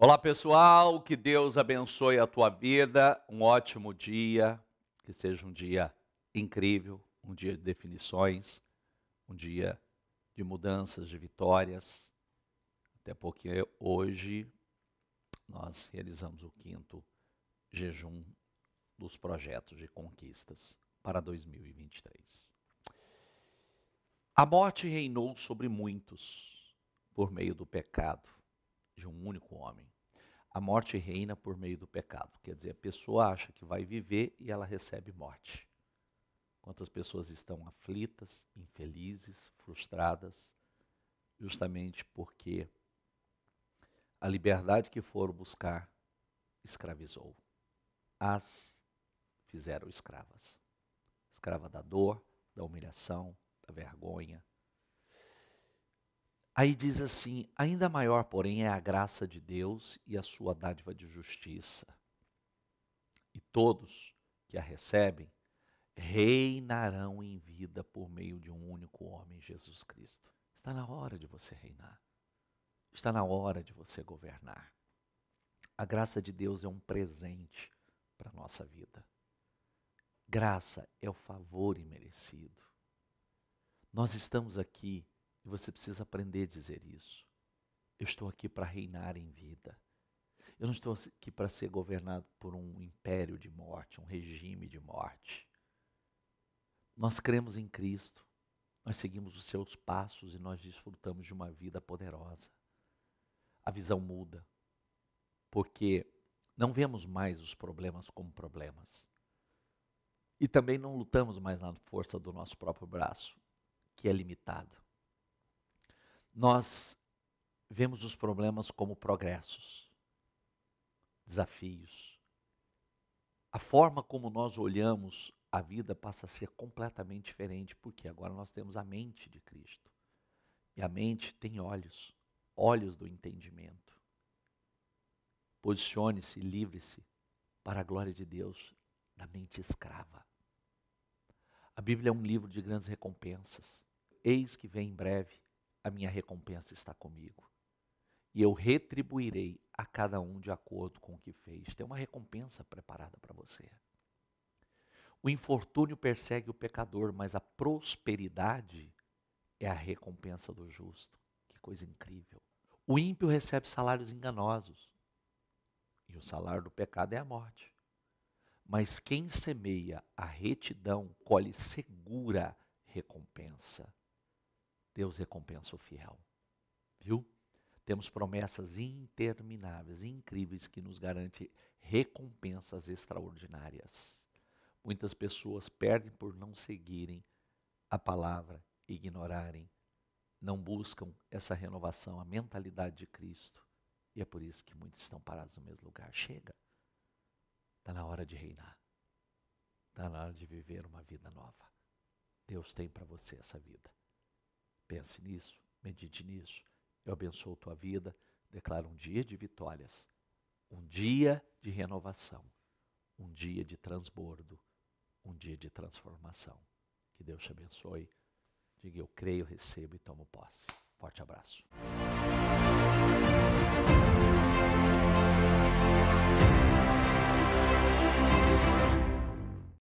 Olá pessoal, que Deus abençoe a tua vida, um ótimo dia, que seja um dia incrível, um dia de definições, um dia de mudanças, de vitórias, até porque hoje nós realizamos o quinto jejum dos projetos de conquistas para 2023. A morte reinou sobre muitos por meio do pecado de um único homem. A morte reina por meio do pecado. Quer dizer, a pessoa acha que vai viver e ela recebe morte. Quantas pessoas estão aflitas, infelizes, frustradas, justamente porque a liberdade que foram buscar escravizou. As fizeram escravas. Escrava da dor, da humilhação, da vergonha, Aí diz assim: ainda maior, porém, é a graça de Deus e a sua dádiva de justiça. E todos que a recebem reinarão em vida por meio de um único homem, Jesus Cristo. Está na hora de você reinar. Está na hora de você governar. A graça de Deus é um presente para a nossa vida. Graça é o favor imerecido. Nós estamos aqui e você precisa aprender a dizer isso. Eu estou aqui para reinar em vida. Eu não estou aqui para ser governado por um império de morte, um regime de morte. Nós cremos em Cristo, nós seguimos os seus passos e nós desfrutamos de uma vida poderosa. A visão muda, porque não vemos mais os problemas como problemas. E também não lutamos mais na força do nosso próprio braço, que é limitado nós vemos os problemas como progressos, desafios. A forma como nós olhamos a vida passa a ser completamente diferente, porque agora nós temos a mente de Cristo. E a mente tem olhos, olhos do entendimento. Posicione-se, livre-se para a glória de Deus da mente escrava. A Bíblia é um livro de grandes recompensas. Eis que vem em breve a minha recompensa está comigo. E eu retribuirei a cada um de acordo com o que fez. Tem uma recompensa preparada para você. O infortúnio persegue o pecador, mas a prosperidade é a recompensa do justo. Que coisa incrível. O ímpio recebe salários enganosos. E o salário do pecado é a morte. Mas quem semeia a retidão colhe segura recompensa. Deus recompensa o fiel. Viu? Temos promessas intermináveis, incríveis, que nos garante recompensas extraordinárias. Muitas pessoas perdem por não seguirem a palavra, ignorarem, não buscam essa renovação, a mentalidade de Cristo. E é por isso que muitos estão parados no mesmo lugar. Chega. Está na hora de reinar. Está na hora de viver uma vida nova. Deus tem para você essa vida. Pense nisso, medite nisso. Eu abençoo tua vida, declaro um dia de vitórias, um dia de renovação, um dia de transbordo, um dia de transformação. Que Deus te abençoe. Diga eu creio, recebo e tomo posse. Forte abraço.